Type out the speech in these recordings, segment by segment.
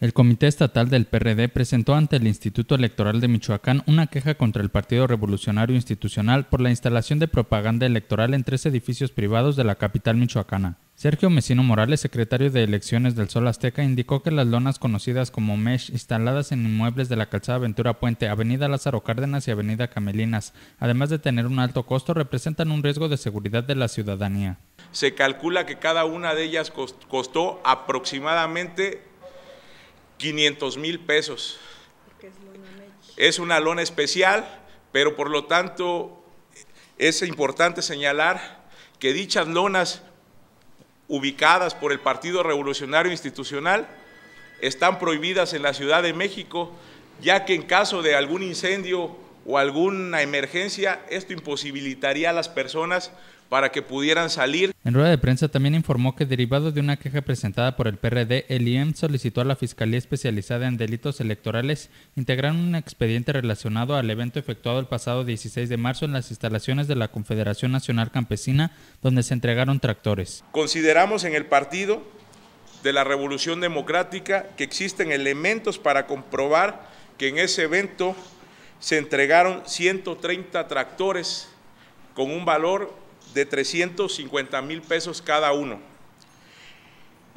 El Comité Estatal del PRD presentó ante el Instituto Electoral de Michoacán una queja contra el Partido Revolucionario Institucional por la instalación de propaganda electoral en tres edificios privados de la capital michoacana. Sergio Mesino Morales, secretario de Elecciones del Sol Azteca, indicó que las lonas conocidas como mesh instaladas en inmuebles de la calzada Ventura Puente, Avenida Lázaro Cárdenas y Avenida Camelinas, además de tener un alto costo, representan un riesgo de seguridad de la ciudadanía. Se calcula que cada una de ellas costó aproximadamente 500 mil pesos. Es una lona especial, pero por lo tanto es importante señalar que dichas lonas ubicadas por el Partido Revolucionario Institucional están prohibidas en la Ciudad de México, ya que en caso de algún incendio o alguna emergencia, esto imposibilitaría a las personas para que pudieran salir. En rueda de prensa también informó que derivado de una queja presentada por el PRD, el IEM solicitó a la Fiscalía Especializada en Delitos Electorales integrar un expediente relacionado al evento efectuado el pasado 16 de marzo en las instalaciones de la Confederación Nacional Campesina, donde se entregaron tractores. Consideramos en el partido de la Revolución Democrática que existen elementos para comprobar que en ese evento se entregaron 130 tractores con un valor de 350 mil pesos cada uno.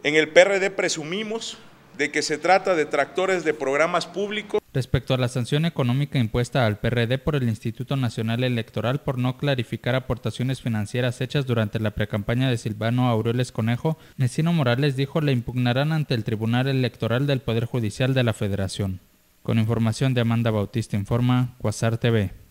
En el PRD presumimos de que se trata de tractores de programas públicos. Respecto a la sanción económica impuesta al PRD por el Instituto Nacional Electoral por no clarificar aportaciones financieras hechas durante la precampaña de Silvano Aureoles Conejo, Nesino Morales dijo la impugnarán ante el Tribunal Electoral del Poder Judicial de la Federación. Con información de Amanda Bautista Informa, Quasar TV.